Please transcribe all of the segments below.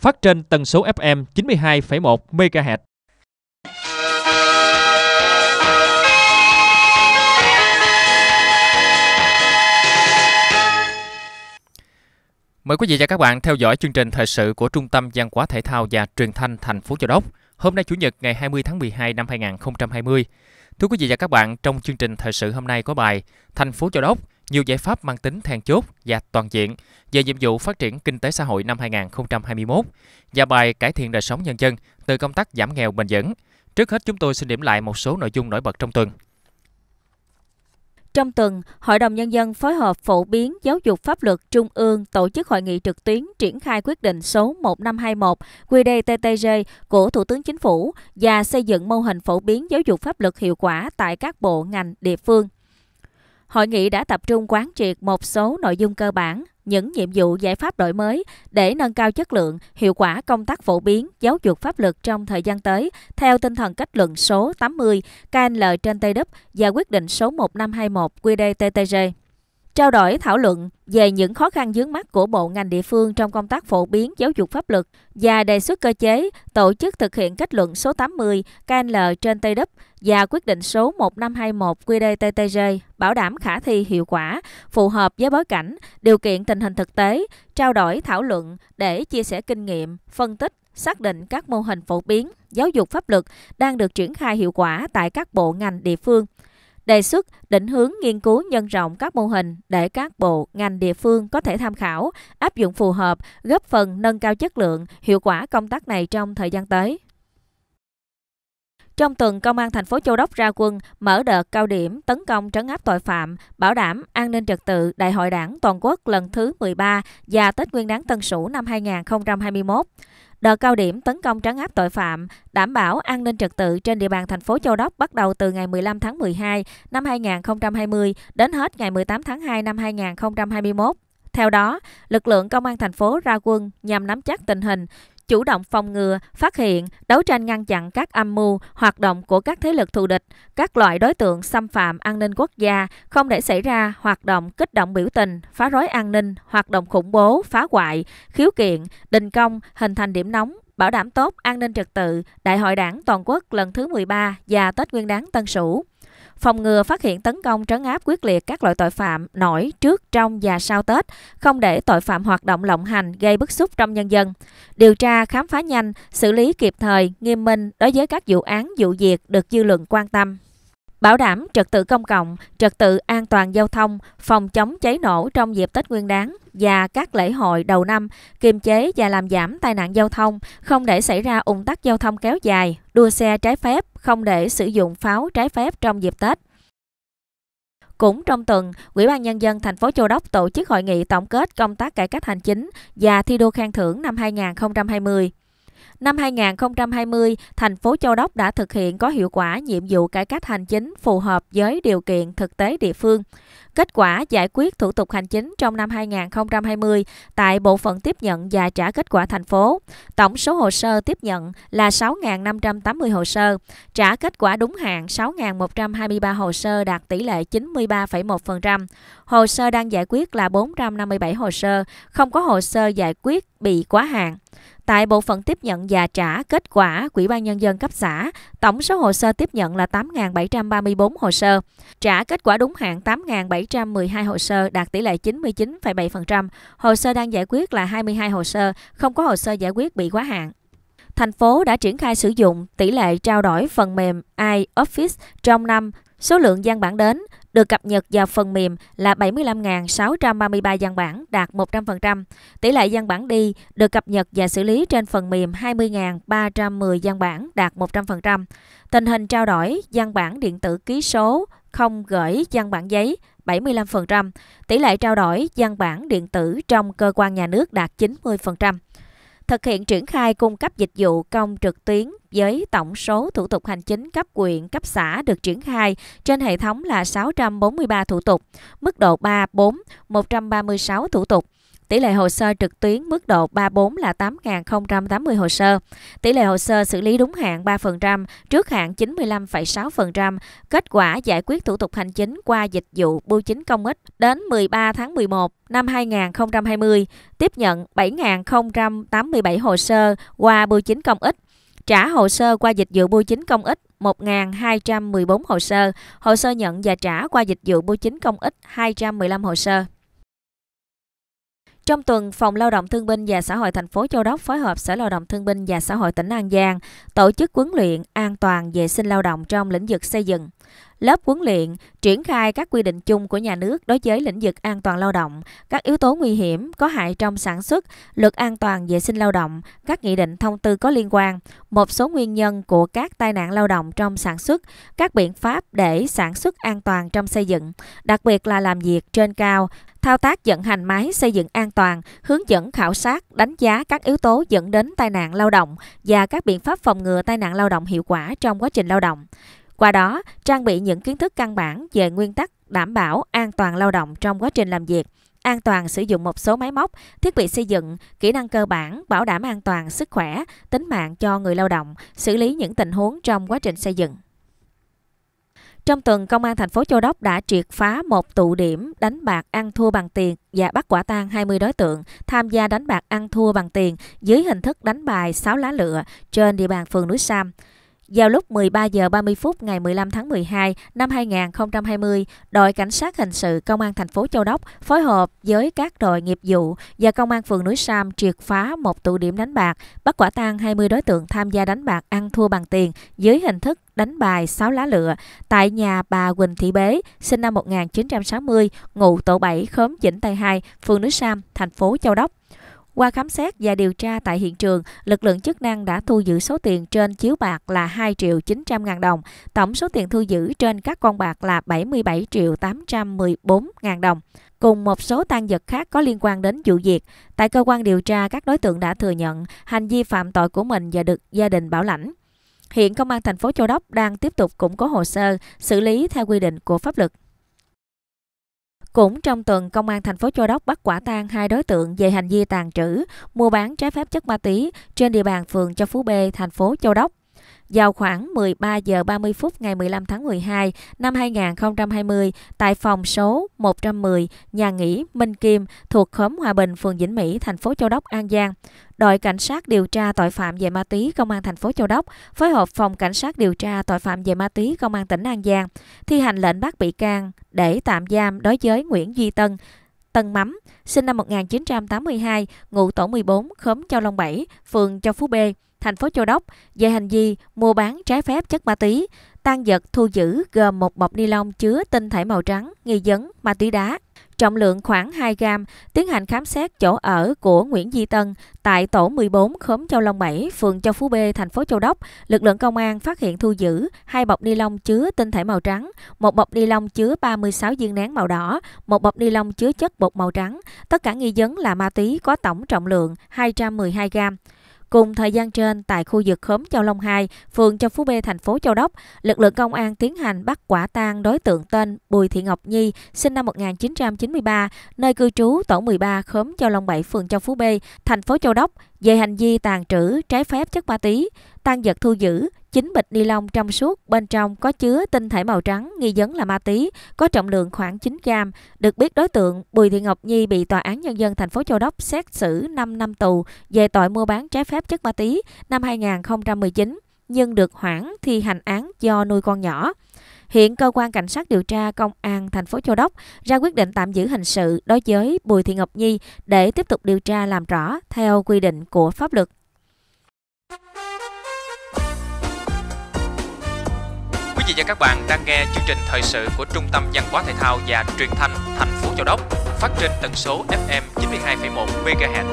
phát trên tần số FM 92,1 MHz. Mời quý vị và các bạn theo dõi chương trình thời sự của Trung tâm Văn hóa Thể thao và Truyền thanh thành phố Châu Đốc. Hôm nay Chủ nhật ngày 20 tháng 12 năm 2020. Thưa quý vị và các bạn, trong chương trình thời sự hôm nay có bài Thành phố Châu Đốc – nhiều giải pháp mang tính then chốt và toàn diện về nhiệm vụ phát triển kinh tế xã hội năm 2021 và bài cải thiện đời sống nhân dân từ công tác giảm nghèo bền vững. Trước hết chúng tôi xin điểm lại một số nội dung nổi bật trong tuần. Trong tuần, Hội đồng Nhân dân phối hợp phổ biến giáo dục pháp luật Trung ương tổ chức hội nghị trực tuyến triển khai quyết định số 1521 QDTTG của Thủ tướng Chính phủ và xây dựng mô hình phổ biến giáo dục pháp luật hiệu quả tại các bộ ngành địa phương. Hội nghị đã tập trung quán triệt một số nội dung cơ bản, những nhiệm vụ giải pháp đổi mới để nâng cao chất lượng, hiệu quả công tác phổ biến, giáo dục pháp luật trong thời gian tới, theo tinh thần kết luận số 80 KNL trên tây TW và quyết định số 1521 QDTTG. Trao đổi thảo luận về những khó khăn dướng mắt của bộ ngành địa phương trong công tác phổ biến giáo dục pháp luật và đề xuất cơ chế tổ chức thực hiện kết luận số 80 KNL trên Tây Đức và quyết định số 1521 QDTTG bảo đảm khả thi hiệu quả, phù hợp với bối cảnh, điều kiện tình hình thực tế, trao đổi thảo luận để chia sẻ kinh nghiệm, phân tích, xác định các mô hình phổ biến giáo dục pháp luật đang được triển khai hiệu quả tại các bộ ngành địa phương đề xuất định hướng nghiên cứu nhân rộng các mô hình để các bộ, ngành địa phương có thể tham khảo, áp dụng phù hợp, góp phần nâng cao chất lượng, hiệu quả công tác này trong thời gian tới. Trong tuần, Công an thành phố Châu Đốc ra quân mở đợt cao điểm tấn công trấn áp tội phạm, bảo đảm an ninh trật tự Đại hội đảng toàn quốc lần thứ 13 và Tết Nguyên đán Tân Sửu năm 2021 đợt cao điểm tấn công trấn áp tội phạm, đảm bảo an ninh trật tự trên địa bàn thành phố Châu Đốc bắt đầu từ ngày 15 tháng 12 năm 2020 đến hết ngày 18 tháng 2 năm 2021. Theo đó, lực lượng công an thành phố ra quân nhằm nắm chắc tình hình, chủ động phòng ngừa, phát hiện, đấu tranh ngăn chặn các âm mưu, hoạt động của các thế lực thù địch, các loại đối tượng xâm phạm an ninh quốc gia, không để xảy ra hoạt động kích động biểu tình, phá rối an ninh, hoạt động khủng bố, phá hoại, khiếu kiện, đình công, hình thành điểm nóng, bảo đảm tốt an ninh trật tự, Đại hội Đảng toàn quốc lần thứ 13 và Tết Nguyên đán Tân Sửu phòng ngừa phát hiện tấn công trấn áp quyết liệt các loại tội phạm nổi trước, trong và sau Tết, không để tội phạm hoạt động lộng hành gây bức xúc trong nhân dân. Điều tra, khám phá nhanh, xử lý kịp thời, nghiêm minh đối với các vụ án, vụ việc được dư luận quan tâm bảo đảm trật tự công cộng, trật tự an toàn giao thông, phòng chống cháy nổ trong dịp Tết Nguyên đán và các lễ hội đầu năm, kiềm chế và làm giảm tai nạn giao thông, không để xảy ra ủng tắc giao thông kéo dài, đua xe trái phép, không để sử dụng pháo trái phép trong dịp Tết. Cũng trong tuần, Ủy ban nhân dân thành phố Châu Đốc tổ chức hội nghị tổng kết công tác cải cách hành chính và thi đua khen thưởng năm 2020. Năm 2020, thành phố Châu Đốc đã thực hiện có hiệu quả nhiệm vụ cải cách hành chính phù hợp với điều kiện thực tế địa phương. Kết quả giải quyết thủ tục hành chính trong năm 2020 tại bộ phận tiếp nhận và trả kết quả thành phố. Tổng số hồ sơ tiếp nhận là 6.580 hồ sơ, trả kết quả đúng hạn 6.123 hồ sơ đạt tỷ lệ 93,1%. Hồ sơ đang giải quyết là 457 hồ sơ, không có hồ sơ giải quyết bị quá hạn. Tại bộ phận tiếp nhận và trả kết quả Quỹ ban Nhân dân cấp xã, tổng số hồ sơ tiếp nhận là 8.734 hồ sơ. Trả kết quả đúng hạn 8.712 hồ sơ đạt tỷ lệ 99,7%. Hồ sơ đang giải quyết là 22 hồ sơ, không có hồ sơ giải quyết bị quá hạn thành phố đã triển khai sử dụng tỷ lệ trao đổi phần mềm iOffice trong năm, số lượng gian bản đến, được cập nhật vào phần mềm là 75.633 văn bản đạt 100%. Tỷ lệ văn bản đi được cập nhật và xử lý trên phần mềm 20.310 văn bản đạt 100%. Tình hình trao đổi văn bản điện tử ký số không gửi văn bản giấy 75%, tỷ lệ trao đổi văn bản điện tử trong cơ quan nhà nước đạt 90% thực hiện triển khai cung cấp dịch vụ công trực tuyến với tổng số thủ tục hành chính cấp quyện, cấp xã được triển khai trên hệ thống là 643 thủ tục, mức độ 3, 4, 136 thủ tục, tỷ lệ hồ sơ trực tuyến mức độ 34 là 8.080 hồ sơ, tỷ lệ hồ sơ xử lý đúng hạn 3%, trước hạn 95,6%, kết quả giải quyết thủ tục hành chính qua dịch vụ bưu chính công ích đến 13 tháng 11 năm 2020, tiếp nhận 7.087 hồ sơ qua bưu chính công ích, trả hồ sơ qua dịch vụ bưu chính công ích 1.214 hồ sơ, hồ sơ nhận và trả qua dịch vụ bưu chính công ích 215 hồ sơ. Trong tuần, Phòng Lao động Thương binh và Xã hội thành phố Châu Đốc phối hợp Sở Lao động Thương binh và Xã hội tỉnh An Giang tổ chức huấn luyện an toàn vệ sinh lao động trong lĩnh vực xây dựng. Lớp huấn luyện triển khai các quy định chung của nhà nước đối với lĩnh vực an toàn lao động, các yếu tố nguy hiểm có hại trong sản xuất, luật an toàn vệ sinh lao động, các nghị định thông tư có liên quan, một số nguyên nhân của các tai nạn lao động trong sản xuất, các biện pháp để sản xuất an toàn trong xây dựng, đặc biệt là làm việc trên cao, thao tác vận hành máy xây dựng an toàn, hướng dẫn khảo sát, đánh giá các yếu tố dẫn đến tai nạn lao động và các biện pháp phòng ngừa tai nạn lao động hiệu quả trong quá trình lao động. Qua đó, trang bị những kiến thức căn bản về nguyên tắc đảm bảo an toàn lao động trong quá trình làm việc, an toàn sử dụng một số máy móc, thiết bị xây dựng, kỹ năng cơ bản bảo đảm an toàn sức khỏe, tính mạng cho người lao động, xử lý những tình huống trong quá trình xây dựng. Trong tuần, Công an thành phố Châu Đốc đã triệt phá một tụ điểm đánh bạc ăn thua bằng tiền và bắt quả tang 20 đối tượng tham gia đánh bạc ăn thua bằng tiền dưới hình thức đánh bài sáu lá lựa trên địa bàn phường Núi Sam. Vào lúc 13 giờ 30 phút ngày 15 tháng 12 năm 2020, đội cảnh sát hình sự công an thành phố Châu Đốc phối hợp với các đội nghiệp vụ và công an phường núi Sam triệt phá một tụ điểm đánh bạc, bắt quả tang 20 đối tượng tham gia đánh bạc ăn thua bằng tiền dưới hình thức đánh bài sáu lá lựa tại nhà bà Quỳnh Thị Bế, sinh năm 1960, ngụ tổ 7, khóm Vĩnh Tây 2, phường núi Sam, thành phố Châu Đốc. Qua khám xét và điều tra tại hiện trường, lực lượng chức năng đã thu giữ số tiền trên chiếu bạc là 2 triệu 900 ngàn đồng. Tổng số tiền thu giữ trên các con bạc là 77 triệu 814 ngàn đồng cùng một số tang vật khác có liên quan đến vụ việc. Tại cơ quan điều tra, các đối tượng đã thừa nhận hành vi phạm tội của mình và được gia đình bảo lãnh. Hiện công an thành phố Châu Đốc đang tiếp tục củng cố hồ sơ, xử lý theo quy định của pháp luật. Cũng trong tuần, Công an thành phố Châu Đốc bắt quả tang hai đối tượng về hành vi tàn trữ, mua bán trái phép chất ma túy trên địa bàn phường Châu Phú B, thành phố Châu Đốc vào khoảng 13 giờ 30 phút ngày 15 tháng 12 năm 2020 tại phòng số 110 nhà nghỉ Minh Kim thuộc khóm Hòa Bình, phường Vĩnh Mỹ, thành phố Châu Đốc, An Giang. Đội cảnh sát điều tra tội phạm về ma túy công an thành phố Châu Đốc phối hợp phòng cảnh sát điều tra tội phạm về ma túy công an tỉnh An Giang thi hành lệnh bắt bị can để tạm giam đối với Nguyễn Duy Tân, Tân Mắm, sinh năm 1982, ngụ tổ 14, khóm Châu Long 7, phường Châu Phú B, thành phố Châu Đốc về hành vi mua bán trái phép chất ma túy. tan vật thu giữ gồm một bọc ni lông chứa tinh thể màu trắng, nghi vấn ma túy đá. Trọng lượng khoảng 2 gram, tiến hành khám xét chỗ ở của Nguyễn Di Tân tại tổ 14 khóm Châu Long 7, phường Châu Phú B, thành phố Châu Đốc. Lực lượng công an phát hiện thu giữ hai bọc ni lông chứa tinh thể màu trắng, một bọc ni lông chứa 36 viên nén màu đỏ, một bọc ni lông chứa chất bột màu trắng. Tất cả nghi vấn là ma túy có tổng trọng lượng 212 gram. Cùng thời gian trên, tại khu vực khóm Châu Long 2, phường Châu Phú B, thành phố Châu Đốc, lực lượng công an tiến hành bắt quả tang đối tượng tên Bùi Thị Ngọc Nhi, sinh năm 1993, nơi cư trú tổ 13 khóm Châu Long 7, phường Châu Phú B, thành phố Châu Đốc, về hành vi tàn trữ trái phép chất ma túy. tan vật thu giữ 9 bịch ni lông trong suốt bên trong có chứa tinh thể màu trắng nghi vấn là ma túy, có trọng lượng khoảng 9 gram. Được biết đối tượng Bùi Thị Ngọc Nhi bị tòa án nhân dân thành phố Châu Đốc xét xử 5 năm tù về tội mua bán trái phép chất ma túy năm 2019 nhưng được hoãn thi hành án do nuôi con nhỏ. Hiện cơ quan cảnh sát điều tra công an thành phố Châu Đốc ra quyết định tạm giữ hình sự đối với Bùi Thị Ngọc Nhi để tiếp tục điều tra làm rõ theo quy định của pháp luật. và các bạn đang nghe chương trình thời sự của Trung tâm Văn hóa Thể thao và Truyền thanh thành phố Châu Đốc phát trên tần số FM 92,1 MHz.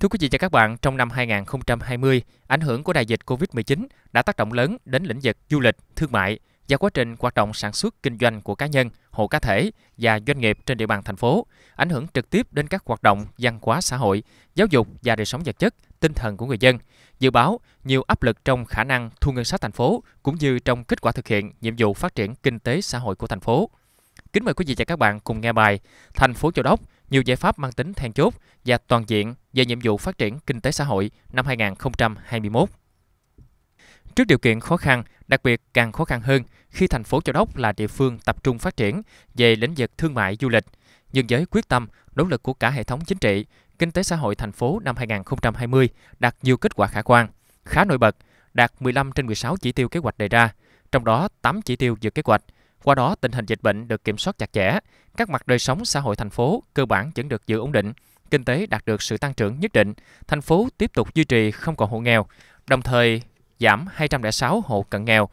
Thưa quý vị và các bạn, trong năm 2020, ảnh hưởng của đại dịch COVID-19 đã tác động lớn đến lĩnh vực du lịch, thương mại, và quá trình hoạt động sản xuất kinh doanh của cá nhân, hộ cá thể và doanh nghiệp trên địa bàn thành phố, ảnh hưởng trực tiếp đến các hoạt động văn hóa xã hội, giáo dục và đời sống vật chất, tinh thần của người dân. Dự báo nhiều áp lực trong khả năng thu ngân sách thành phố cũng như trong kết quả thực hiện nhiệm vụ phát triển kinh tế xã hội của thành phố. Kính mời quý vị và các bạn cùng nghe bài Thành phố Châu Đốc, nhiều giải pháp mang tính then chốt và toàn diện về nhiệm vụ phát triển kinh tế xã hội năm 2021. Trước điều kiện khó khăn, đặc biệt càng khó khăn hơn khi thành phố Châu Đốc là địa phương tập trung phát triển về lĩnh vực thương mại du lịch, nhưng với quyết tâm, nỗ lực của cả hệ thống chính trị, kinh tế xã hội thành phố năm 2020 đạt nhiều kết quả khả quan, khá nổi bật, đạt 15 trên 16 chỉ tiêu kế hoạch đề ra, trong đó 8 chỉ tiêu vượt kế hoạch. Qua đó, tình hình dịch bệnh được kiểm soát chặt chẽ, các mặt đời sống xã hội thành phố cơ bản vẫn được giữ ổn định, kinh tế đạt được sự tăng trưởng nhất định, thành phố tiếp tục duy trì không còn hộ nghèo, đồng thời giảm 206 hộ cận nghèo,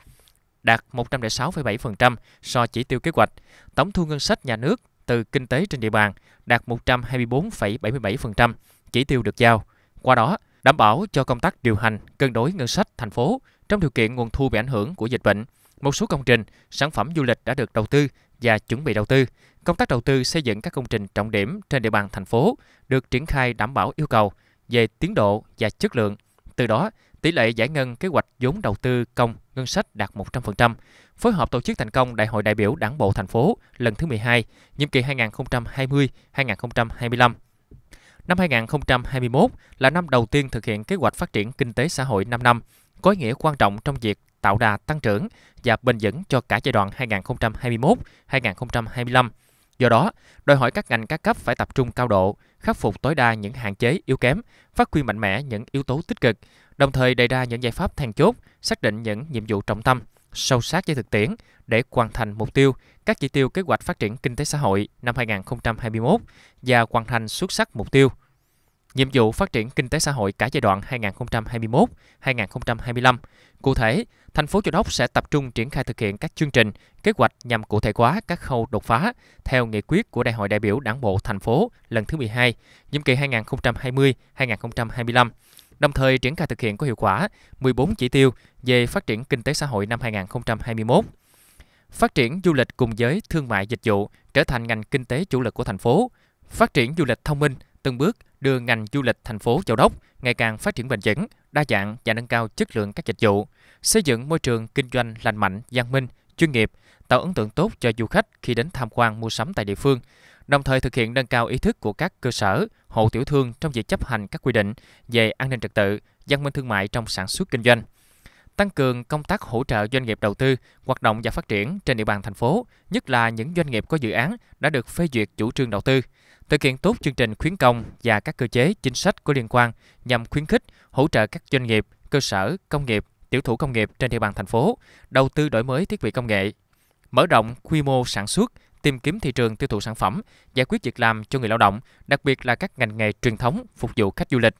đạt 106,7% so chỉ tiêu kế hoạch. Tổng thu ngân sách nhà nước từ kinh tế trên địa bàn đạt 124,77% chỉ tiêu được giao. Qua đó, đảm bảo cho công tác điều hành, cân đối ngân sách thành phố trong điều kiện nguồn thu bị ảnh hưởng của dịch bệnh. Một số công trình, sản phẩm du lịch đã được đầu tư và chuẩn bị đầu tư. Công tác đầu tư xây dựng các công trình trọng điểm trên địa bàn thành phố được triển khai đảm bảo yêu cầu về tiến độ và chất lượng. Từ đó, tỷ lệ giải ngân kế hoạch vốn đầu tư công ngân sách đạt 100%, phối hợp tổ chức thành công Đại hội đại biểu Đảng bộ thành phố lần thứ 12, nhiệm kỳ 2020-2025. Năm 2021 là năm đầu tiên thực hiện kế hoạch phát triển kinh tế xã hội 5 năm, có ý nghĩa quan trọng trong việc tạo đà tăng trưởng và bền vững cho cả giai đoạn 2021-2025. Do đó, đòi hỏi các ngành các cấp phải tập trung cao độ, khắc phục tối đa những hạn chế yếu kém, phát huy mạnh mẽ những yếu tố tích cực, đồng thời đề ra những giải pháp then chốt, xác định những nhiệm vụ trọng tâm, sâu sát với thực tiễn để hoàn thành mục tiêu các chỉ tiêu kế hoạch phát triển kinh tế xã hội năm 2021 và hoàn thành xuất sắc mục tiêu nhiệm vụ phát triển kinh tế xã hội cả giai đoạn 2021-2025 Cụ thể, thành phố Châu Đốc sẽ tập trung triển khai thực hiện các chương trình, kế hoạch nhằm cụ thể hóa các khâu đột phá theo nghị quyết của Đại hội đại biểu Đảng bộ thành phố lần thứ 12, nhiệm kỳ 2020-2025 đồng thời triển khai thực hiện có hiệu quả 14 chỉ tiêu về phát triển kinh tế xã hội năm 2021. Phát triển du lịch cùng giới thương mại dịch vụ trở thành ngành kinh tế chủ lực của thành phố. Phát triển du lịch thông minh từng bước đưa ngành du lịch thành phố Châu Đốc ngày càng phát triển bền vững, đa dạng và nâng cao chất lượng các dịch vụ, xây dựng môi trường kinh doanh lành mạnh, văn minh, chuyên nghiệp, tạo ấn tượng tốt cho du khách khi đến tham quan mua sắm tại địa phương, đồng thời thực hiện nâng cao ý thức của các cơ sở, hộ tiểu thương trong việc chấp hành các quy định về an ninh trật tự, văn minh thương mại trong sản xuất kinh doanh tăng cường công tác hỗ trợ doanh nghiệp đầu tư, hoạt động và phát triển trên địa bàn thành phố, nhất là những doanh nghiệp có dự án đã được phê duyệt chủ trương đầu tư, thực hiện tốt chương trình khuyến công và các cơ chế chính sách có liên quan nhằm khuyến khích, hỗ trợ các doanh nghiệp, cơ sở công nghiệp, tiểu thủ công nghiệp trên địa bàn thành phố đầu tư đổi mới thiết bị công nghệ, mở rộng quy mô sản xuất, tìm kiếm thị trường tiêu thụ sản phẩm, giải quyết việc làm cho người lao động, đặc biệt là các ngành nghề truyền thống phục vụ khách du lịch.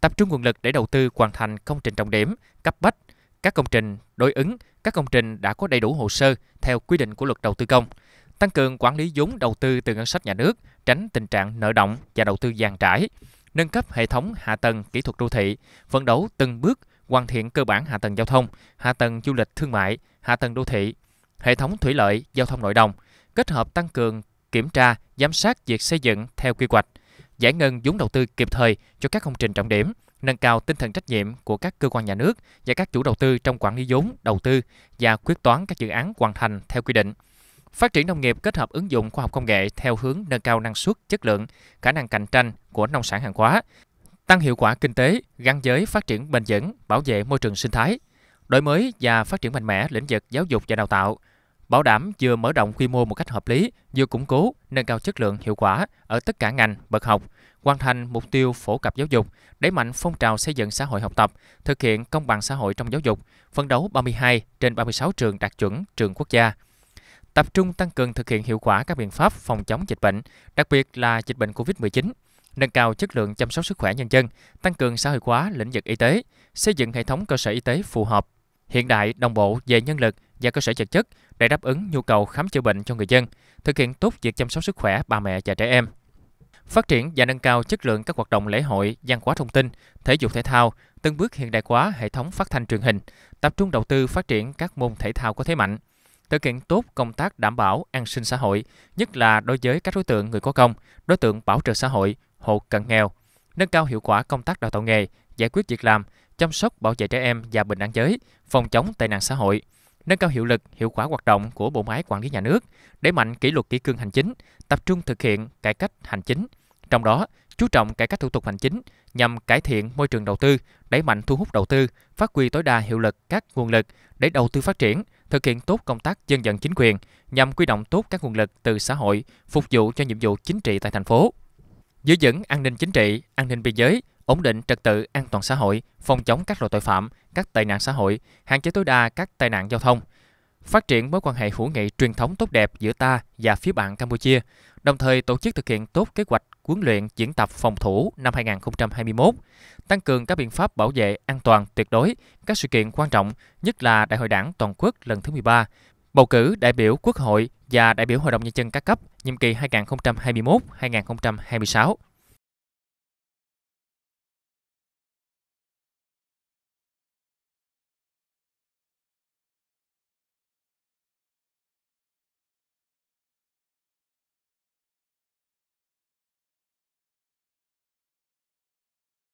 Tập trung nguồn lực để đầu tư hoàn thành công trình trọng điểm, cấp bách, các công trình đối ứng, các công trình đã có đầy đủ hồ sơ theo quy định của luật đầu tư công. Tăng cường quản lý vốn đầu tư từ ngân sách nhà nước, tránh tình trạng nợ động và đầu tư dàn trải, nâng cấp hệ thống hạ tầng kỹ thuật đô thị, phấn đấu từng bước hoàn thiện cơ bản hạ tầng giao thông, hạ tầng du lịch thương mại, hạ tầng đô thị, hệ thống thủy lợi, giao thông nội đồng, kết hợp tăng cường kiểm tra, giám sát việc xây dựng theo quy hoạch, giải ngân vốn đầu tư kịp thời cho các công trình trọng điểm, nâng cao tinh thần trách nhiệm của các cơ quan nhà nước và các chủ đầu tư trong quản lý vốn, đầu tư và quyết toán các dự án hoàn thành theo quy định phát triển nông nghiệp kết hợp ứng dụng khoa học công nghệ theo hướng nâng cao năng suất, chất lượng, khả năng cạnh tranh của nông sản hàng hóa, tăng hiệu quả kinh tế gắn với phát triển bền vững, bảo vệ môi trường sinh thái, đổi mới và phát triển mạnh mẽ lĩnh vực giáo dục và đào tạo, bảo đảm vừa mở rộng quy mô một cách hợp lý, vừa củng cố, nâng cao chất lượng, hiệu quả ở tất cả ngành, bậc học, hoàn thành mục tiêu phổ cập giáo dục, đẩy mạnh phong trào xây dựng xã hội học tập, thực hiện công bằng xã hội trong giáo dục, phấn đấu 32 trên 36 trường đạt chuẩn trường quốc gia, tập trung tăng cường thực hiện hiệu quả các biện pháp phòng chống dịch bệnh, đặc biệt là dịch bệnh COVID-19, nâng cao chất lượng chăm sóc sức khỏe nhân dân, tăng cường xã hội hóa lĩnh vực y tế, xây dựng hệ thống cơ sở y tế phù hợp, hiện đại, đồng bộ về nhân lực và cơ sở vật chất để đáp ứng nhu cầu khám chữa bệnh cho người dân, thực hiện tốt việc chăm sóc sức khỏe bà mẹ và trẻ em. Phát triển và nâng cao chất lượng các hoạt động lễ hội, văn hóa thông tin, thể dục thể thao, từng bước hiện đại hóa hệ thống phát thanh truyền hình, tập trung đầu tư phát triển các môn thể thao có thế mạnh, thực hiện tốt công tác đảm bảo an sinh xã hội, nhất là đối với các đối tượng người có công, đối tượng bảo trợ xã hội, hộ cận nghèo, nâng cao hiệu quả công tác đào tạo nghề, giải quyết việc làm, chăm sóc bảo vệ trẻ em và bình đẳng giới, phòng chống tệ nạn xã hội, nâng cao hiệu lực, hiệu quả hoạt động của bộ máy quản lý nhà nước, đẩy mạnh kỷ luật kỷ cương hành chính, tập trung thực hiện cải cách hành chính, trong đó chú trọng cải cách thủ tục hành chính nhằm cải thiện môi trường đầu tư, đẩy mạnh thu hút đầu tư, phát huy tối đa hiệu lực các nguồn lực để đầu tư phát triển, thực hiện tốt công tác dân vận chính quyền nhằm quy động tốt các nguồn lực từ xã hội phục vụ cho nhiệm vụ chính trị tại thành phố. Giữ vững an ninh chính trị, an ninh biên giới, ổn định trật tự an toàn xã hội, phòng chống các loại tội phạm, các tệ nạn xã hội, hạn chế tối đa các tai nạn giao thông, phát triển mối quan hệ hữu nghị truyền thống tốt đẹp giữa ta và phía bạn Campuchia, đồng thời tổ chức thực hiện tốt kế hoạch huấn luyện diễn tập phòng thủ năm 2021, tăng cường các biện pháp bảo vệ an toàn tuyệt đối các sự kiện quan trọng, nhất là Đại hội Đảng toàn quốc lần thứ 13, bầu cử đại biểu Quốc hội và đại biểu Hội đồng nhân dân các cấp nhiệm kỳ 2021-2026.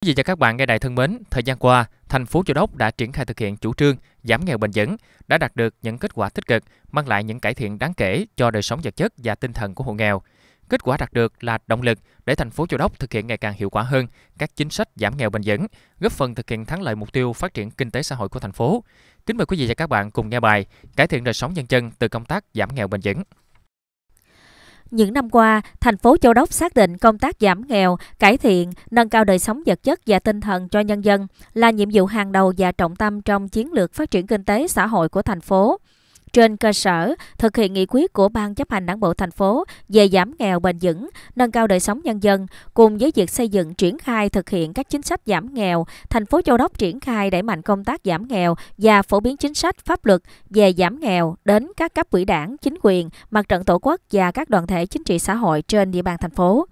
Quý vị và các bạn nghe đài thân mến, thời gian qua, thành phố Châu Đốc đã triển khai thực hiện chủ trương giảm nghèo bền vững, đã đạt được những kết quả tích cực, mang lại những cải thiện đáng kể cho đời sống vật chất và tinh thần của hộ nghèo. Kết quả đạt được là động lực để thành phố Châu Đốc thực hiện ngày càng hiệu quả hơn các chính sách giảm nghèo bền vững, góp phần thực hiện thắng lợi mục tiêu phát triển kinh tế xã hội của thành phố. Kính mời quý vị và các bạn cùng nghe bài Cải thiện đời sống nhân dân từ công tác giảm nghèo bền vững. Những năm qua, thành phố Châu Đốc xác định công tác giảm nghèo, cải thiện, nâng cao đời sống vật chất và tinh thần cho nhân dân là nhiệm vụ hàng đầu và trọng tâm trong chiến lược phát triển kinh tế xã hội của thành phố trên cơ sở thực hiện nghị quyết của Ban chấp hành Đảng bộ thành phố về giảm nghèo bền vững, nâng cao đời sống nhân dân cùng với việc xây dựng triển khai thực hiện các chính sách giảm nghèo, thành phố Châu Đốc triển khai đẩy mạnh công tác giảm nghèo và phổ biến chính sách pháp luật về giảm nghèo đến các cấp ủy đảng, chính quyền, mặt trận tổ quốc và các đoàn thể chính trị xã hội trên địa bàn thành phố.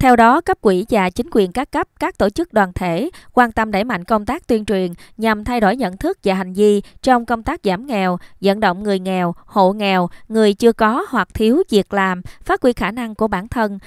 Theo đó, cấp quỹ và chính quyền các cấp, các tổ chức đoàn thể quan tâm đẩy mạnh công tác tuyên truyền nhằm thay đổi nhận thức và hành vi trong công tác giảm nghèo, vận động người nghèo, hộ nghèo, người chưa có hoặc thiếu việc làm, phát huy khả năng của bản thân,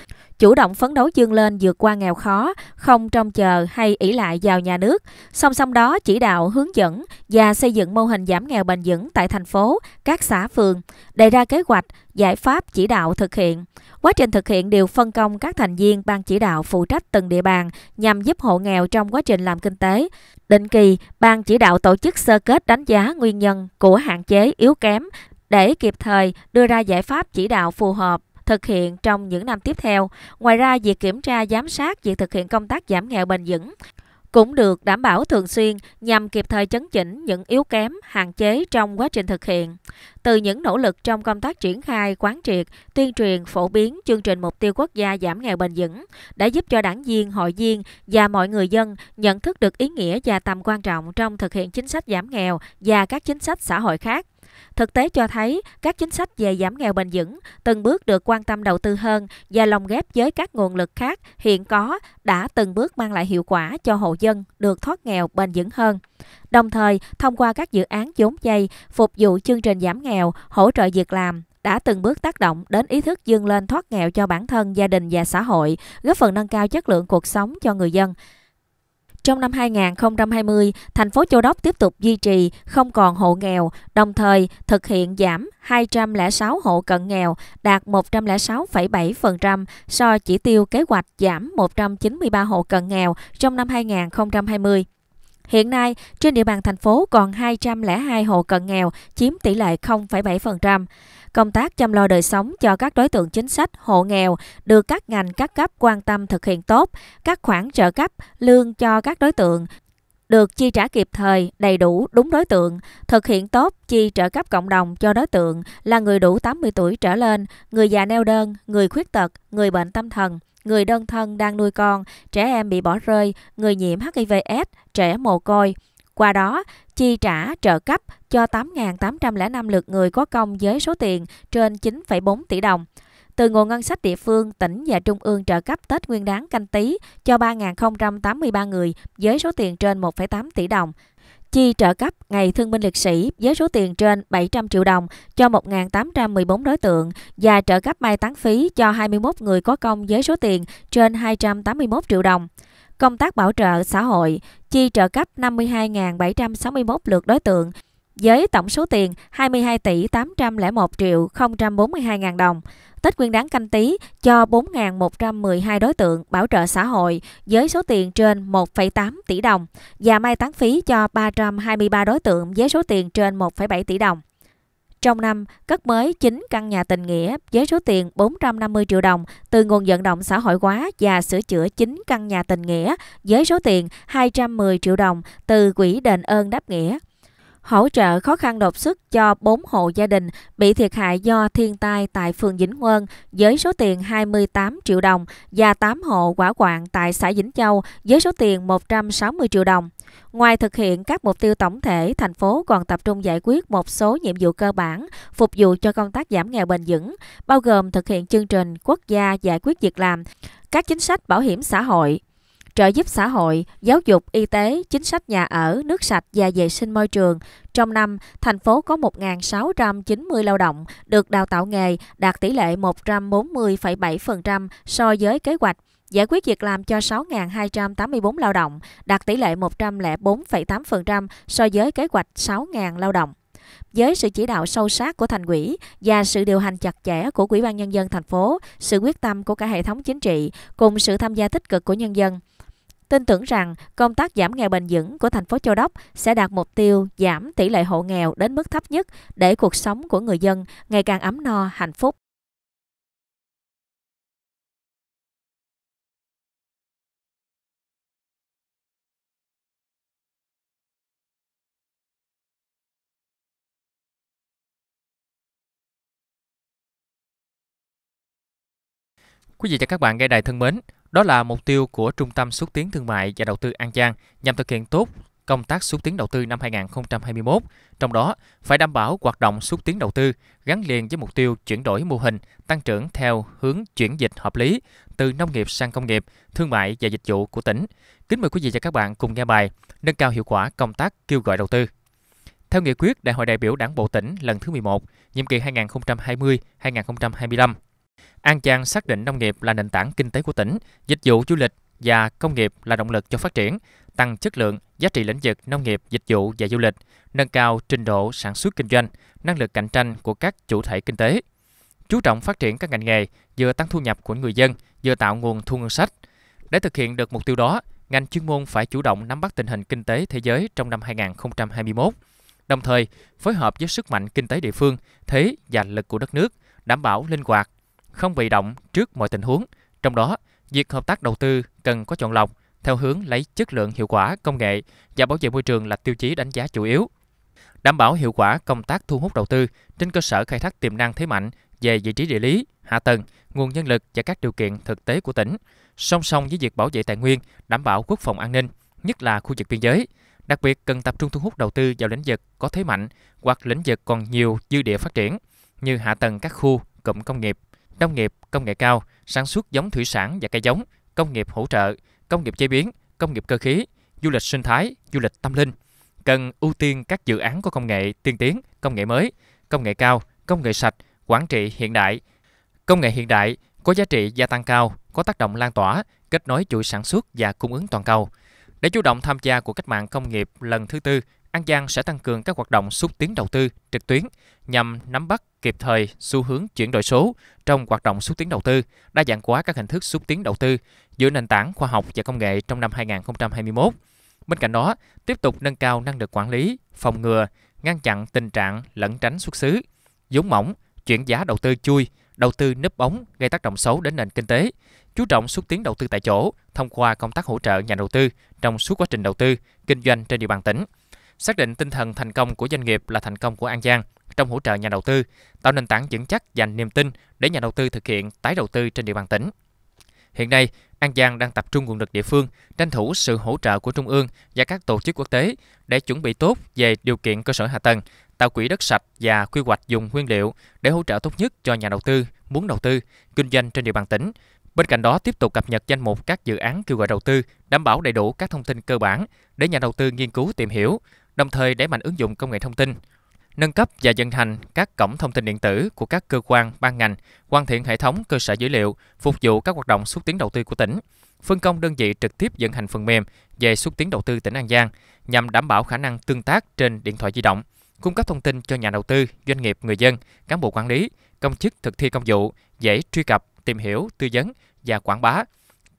chủ động phấn đấu dương lên vượt qua nghèo khó, không trông chờ hay ỷ lại vào nhà nước. Song song đó chỉ đạo hướng dẫn và xây dựng mô hình giảm nghèo bền vững tại thành phố, các xã phường, đề ra kế hoạch, giải pháp chỉ đạo thực hiện. Quá trình thực hiện đều phân công các thành viên ban chỉ đạo phụ trách từng địa bàn nhằm giúp hộ nghèo trong quá trình làm kinh tế. Định kỳ, ban chỉ đạo tổ chức sơ kết đánh giá nguyên nhân của hạn chế yếu kém để kịp thời đưa ra giải pháp chỉ đạo phù hợp thực hiện trong những năm tiếp theo. Ngoài ra, việc kiểm tra giám sát việc thực hiện công tác giảm nghèo bền vững cũng được đảm bảo thường xuyên nhằm kịp thời chấn chỉnh những yếu kém, hạn chế trong quá trình thực hiện. Từ những nỗ lực trong công tác triển khai, quán triệt, tuyên truyền, phổ biến chương trình mục tiêu quốc gia giảm nghèo bền vững đã giúp cho đảng viên, hội viên và mọi người dân nhận thức được ý nghĩa và tầm quan trọng trong thực hiện chính sách giảm nghèo và các chính sách xã hội khác Thực tế cho thấy, các chính sách về giảm nghèo bền vững từng bước được quan tâm đầu tư hơn và lồng ghép với các nguồn lực khác hiện có đã từng bước mang lại hiệu quả cho hộ dân được thoát nghèo bền vững hơn. Đồng thời, thông qua các dự án vốn dây, phục vụ chương trình giảm nghèo, hỗ trợ việc làm, đã từng bước tác động đến ý thức dương lên thoát nghèo cho bản thân, gia đình và xã hội, góp phần nâng cao chất lượng cuộc sống cho người dân. Trong năm 2020, thành phố Châu Đốc tiếp tục duy trì không còn hộ nghèo, đồng thời thực hiện giảm 206 hộ cận nghèo, đạt 106,7% so chỉ tiêu kế hoạch giảm 193 hộ cận nghèo trong năm 2020. Hiện nay, trên địa bàn thành phố còn 202 hộ cận nghèo, chiếm tỷ lệ 0,7%. Công tác chăm lo đời sống cho các đối tượng chính sách, hộ nghèo được các ngành các cấp quan tâm thực hiện tốt, các khoản trợ cấp, lương cho các đối tượng được chi trả kịp thời, đầy đủ, đúng đối tượng, thực hiện tốt chi trợ cấp cộng đồng cho đối tượng là người đủ 80 tuổi trở lên, người già neo đơn, người khuyết tật, người bệnh tâm thần, người đơn thân đang nuôi con, trẻ em bị bỏ rơi, người nhiễm HIVS, trẻ mồ côi. Qua đó, chi trả trợ cấp cho 8.805 lượt người có công với số tiền trên 9,4 tỷ đồng. Từ nguồn ngân sách địa phương, tỉnh và trung ương trợ cấp Tết Nguyên đáng canh tí cho 3.083 người với số tiền trên 1,8 tỷ đồng chi trợ cấp ngày thương binh liệt sĩ với số tiền trên 700 triệu đồng cho 1.814 đối tượng và trợ cấp mai táng phí cho 21 người có công với số tiền trên 281 triệu đồng công tác bảo trợ xã hội, chi trợ cấp 52.761 lượt đối tượng với tổng số tiền 22 tỷ 801 triệu 042 ngàn đồng. Tết Nguyên đáng canh tí cho 4.112 đối tượng bảo trợ xã hội với số tiền trên 1,8 tỷ đồng và mai tán phí cho 323 đối tượng với số tiền trên 1,7 tỷ đồng. Trong năm, cất mới 9 căn nhà tình nghĩa với số tiền 450 triệu đồng từ nguồn vận động xã hội hóa và sửa chữa 9 căn nhà tình nghĩa với số tiền 210 triệu đồng từ quỹ đền ơn đáp nghĩa hỗ trợ khó khăn đột xuất cho 4 hộ gia đình bị thiệt hại do thiên tai tại phường Vĩnh Quân với số tiền 28 triệu đồng và 8 hộ quả quạng tại xã Vĩnh Châu với số tiền 160 triệu đồng. Ngoài thực hiện các mục tiêu tổng thể, thành phố còn tập trung giải quyết một số nhiệm vụ cơ bản phục vụ cho công tác giảm nghèo bền vững, bao gồm thực hiện chương trình quốc gia giải quyết việc làm, các chính sách bảo hiểm xã hội, trợ giúp xã hội, giáo dục, y tế, chính sách nhà ở, nước sạch và vệ sinh môi trường. Trong năm, thành phố có 1.690 lao động được đào tạo nghề, đạt tỷ lệ 140,7% so với kế hoạch giải quyết việc làm cho 6.284 lao động, đạt tỷ lệ 104,8% so với kế hoạch 6.000 lao động. Với sự chỉ đạo sâu sát của thành quỹ và sự điều hành chặt chẽ của quỹ ban Nhân dân thành phố, sự quyết tâm của cả hệ thống chính trị cùng sự tham gia tích cực của nhân dân, tin tưởng rằng công tác giảm nghèo bền vững của thành phố Châu Đốc sẽ đạt mục tiêu giảm tỷ lệ hộ nghèo đến mức thấp nhất để cuộc sống của người dân ngày càng ấm no, hạnh phúc. Quý vị và các bạn nghe đài thân mến, đó là mục tiêu của Trung tâm Xúc tiến Thương mại và Đầu tư An Giang nhằm thực hiện tốt công tác xúc tiến đầu tư năm 2021, trong đó phải đảm bảo hoạt động xúc tiến đầu tư gắn liền với mục tiêu chuyển đổi mô hình tăng trưởng theo hướng chuyển dịch hợp lý từ nông nghiệp sang công nghiệp, thương mại và dịch vụ của tỉnh. Kính mời quý vị và các bạn cùng nghe bài nâng cao hiệu quả công tác kêu gọi đầu tư. Theo nghị quyết Đại hội đại biểu Đảng bộ tỉnh lần thứ 11, nhiệm kỳ 2020-2025, An Giang xác định nông nghiệp là nền tảng kinh tế của tỉnh, dịch vụ du lịch và công nghiệp là động lực cho phát triển, tăng chất lượng, giá trị lĩnh vực nông nghiệp, dịch vụ và du lịch, nâng cao trình độ sản xuất kinh doanh, năng lực cạnh tranh của các chủ thể kinh tế. Chú trọng phát triển các ngành nghề, vừa tăng thu nhập của người dân, vừa tạo nguồn thu ngân sách. Để thực hiện được mục tiêu đó, ngành chuyên môn phải chủ động nắm bắt tình hình kinh tế thế giới trong năm 2021, đồng thời phối hợp với sức mạnh kinh tế địa phương, thế và lực của đất nước, đảm bảo linh hoạt, không bị động trước mọi tình huống. Trong đó, việc hợp tác đầu tư cần có chọn lọc theo hướng lấy chất lượng hiệu quả công nghệ và bảo vệ môi trường là tiêu chí đánh giá chủ yếu. Đảm bảo hiệu quả công tác thu hút đầu tư trên cơ sở khai thác tiềm năng thế mạnh về vị trí địa lý, hạ tầng, nguồn nhân lực và các điều kiện thực tế của tỉnh, song song với việc bảo vệ tài nguyên, đảm bảo quốc phòng an ninh, nhất là khu vực biên giới. Đặc biệt cần tập trung thu hút đầu tư vào lĩnh vực có thế mạnh hoặc lĩnh vực còn nhiều dư địa phát triển như hạ tầng các khu, cụm công nghiệp, nông nghiệp công nghệ cao, sản xuất giống thủy sản và cây giống, công nghiệp hỗ trợ, công nghiệp chế biến, công nghiệp cơ khí, du lịch sinh thái, du lịch tâm linh. Cần ưu tiên các dự án có công nghệ tiên tiến, công nghệ mới, công nghệ cao, công nghệ sạch, quản trị hiện đại. Công nghệ hiện đại có giá trị gia tăng cao, có tác động lan tỏa, kết nối chuỗi sản xuất và cung ứng toàn cầu. Để chủ động tham gia của cách mạng công nghiệp lần thứ tư An Giang sẽ tăng cường các hoạt động xúc tiến đầu tư trực tuyến nhằm nắm bắt kịp thời xu hướng chuyển đổi số trong hoạt động xúc tiến đầu tư, đa dạng hóa các hình thức xúc tiến đầu tư dựa nền tảng khoa học và công nghệ trong năm 2021. Bên cạnh đó, tiếp tục nâng cao năng lực quản lý, phòng ngừa, ngăn chặn tình trạng lẩn tránh xuất xứ, giống mỏng, chuyển giá đầu tư chui, đầu tư nấp bóng gây tác động xấu đến nền kinh tế, chú trọng xúc tiến đầu tư tại chỗ thông qua công tác hỗ trợ nhà đầu tư trong suốt quá trình đầu tư, kinh doanh trên địa bàn tỉnh xác định tinh thần thành công của doanh nghiệp là thành công của An Giang trong hỗ trợ nhà đầu tư, tạo nền tảng vững chắc dành niềm tin để nhà đầu tư thực hiện tái đầu tư trên địa bàn tỉnh. Hiện nay, An Giang đang tập trung nguồn lực địa phương, tranh thủ sự hỗ trợ của Trung ương và các tổ chức quốc tế để chuẩn bị tốt về điều kiện cơ sở hạ tầng, tạo quỹ đất sạch và quy hoạch dùng nguyên liệu để hỗ trợ tốt nhất cho nhà đầu tư muốn đầu tư, kinh doanh trên địa bàn tỉnh. Bên cạnh đó tiếp tục cập nhật danh mục các dự án kêu gọi đầu tư, đảm bảo đầy đủ các thông tin cơ bản để nhà đầu tư nghiên cứu tìm hiểu, đồng thời đẩy mạnh ứng dụng công nghệ thông tin, nâng cấp và dần thành các cổng thông tin điện tử của các cơ quan, ban ngành, hoàn thiện hệ thống cơ sở dữ liệu phục vụ các hoạt động xúc tiến đầu tư của tỉnh, phân công đơn vị trực tiếp vận hành phần mềm về xúc tiến đầu tư tỉnh An Giang nhằm đảm bảo khả năng tương tác trên điện thoại di động, cung cấp thông tin cho nhà đầu tư, doanh nghiệp, người dân, cán bộ quản lý, công chức thực thi công vụ dễ truy cập, tìm hiểu, tư vấn và quảng bá,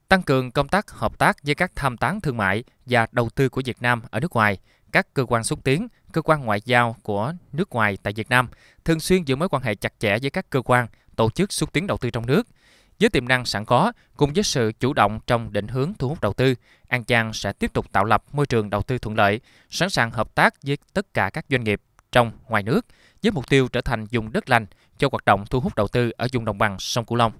tăng cường công tác hợp tác với các tham tán thương mại và đầu tư của Việt Nam ở nước ngoài – các cơ quan xúc tiến, cơ quan ngoại giao của nước ngoài tại Việt Nam, thường xuyên giữ mối quan hệ chặt chẽ với các cơ quan, tổ chức xúc tiến đầu tư trong nước. Với tiềm năng sẵn có, cùng với sự chủ động trong định hướng thu hút đầu tư, An Giang sẽ tiếp tục tạo lập môi trường đầu tư thuận lợi, sẵn sàng hợp tác với tất cả các doanh nghiệp trong, ngoài nước, với mục tiêu trở thành vùng đất lành cho hoạt động thu hút đầu tư ở vùng đồng bằng sông Cửu Long.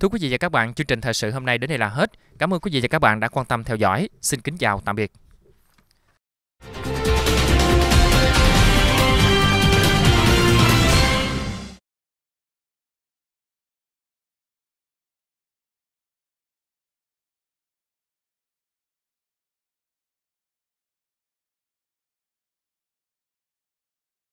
Thưa quý vị và các bạn, chương trình thời sự hôm nay đến đây là hết. Cảm ơn quý vị và các bạn đã quan tâm theo dõi. Xin kính chào, tạm biệt.